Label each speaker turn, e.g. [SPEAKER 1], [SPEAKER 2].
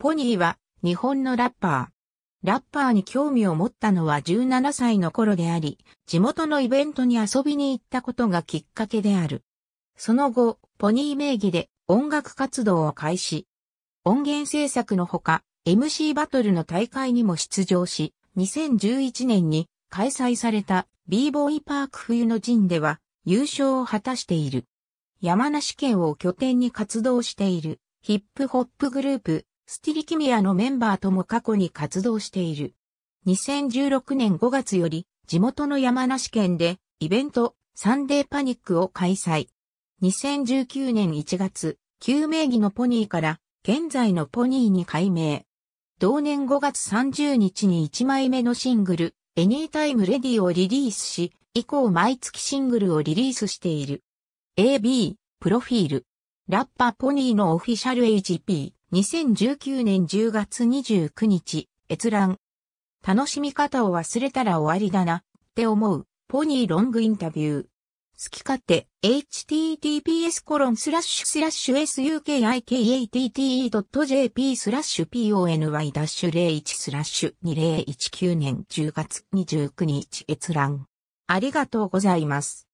[SPEAKER 1] ポニーは日本のラッパー。ラッパーに興味を持ったのは17歳の頃であり、地元のイベントに遊びに行ったことがきっかけである。その後、ポニー名義で音楽活動を開始。音源制作のほか、MC バトルの大会にも出場し、2011年に開催された b ボーイパーク冬の陣では優勝を果たしている。山梨県を拠点に活動しているヒップホップグループスティリキミアのメンバーとも過去に活動している。2016年5月より地元の山梨県でイベントサンデーパニックを開催。2019年1月、旧名義のポニーから現在のポニーに改名。同年5月30日に1枚目のシングル、エニータイムレディをリリースし、以降毎月シングルをリリースしている。AB、プロフィール。ラッパーポニーのオフィシャル HP。2019年10月29日、閲覧。楽しみ方を忘れたら終わりだな、って思う、ポニーロングインタビュー。好き勝手、https コロンスラッシュスラッシュ sukikatte.jp スラッシュ pony-01 スラッシュ2019年10月29日閲覧。ありがとうございます。